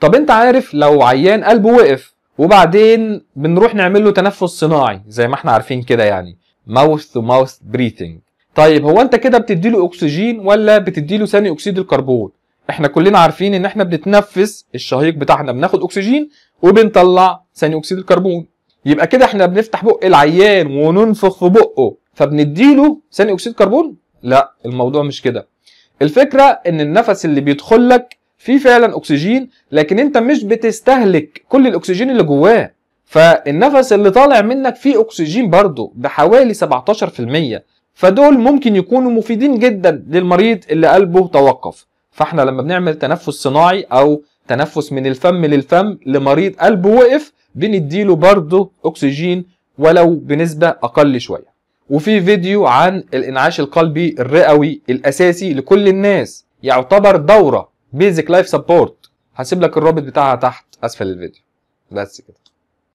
طب انت عارف لو عيان قلبه وقف وبعدين بنروح نعمل له تنفس صناعي زي ما احنا عارفين كده يعني ماوث تو ماوث بريثنج طيب هو انت كده بتدي له اكسجين ولا بتدي له ثاني اكسيد الكربون احنا كلنا عارفين ان احنا بنتنفس الشهيق بتاعنا بناخد اكسجين وبنطلع ثاني اكسيد الكربون يبقى كده احنا بنفتح بق العيان وننفخ في بقه فبندي له ثاني اكسيد كربون لا الموضوع مش كده الفكره ان النفس اللي بيدخل لك في فعلا اكسجين لكن انت مش بتستهلك كل الاكسجين اللي جواه فالنفس اللي طالع منك فيه اكسجين برضه بحوالي 17% فدول ممكن يكونوا مفيدين جدا للمريض اللي قلبه توقف فاحنا لما بنعمل تنفس صناعي او تنفس من الفم للفم لمريض قلبه وقف بنديله برضه اكسجين ولو بنسبه اقل شويه وفي فيديو عن الانعاش القلبي الرئوي الاساسي لكل الناس يعتبر دوره بيزك لايف سبورت هسيب لك الرابط بتاعها تحت اسفل الفيديو بس كده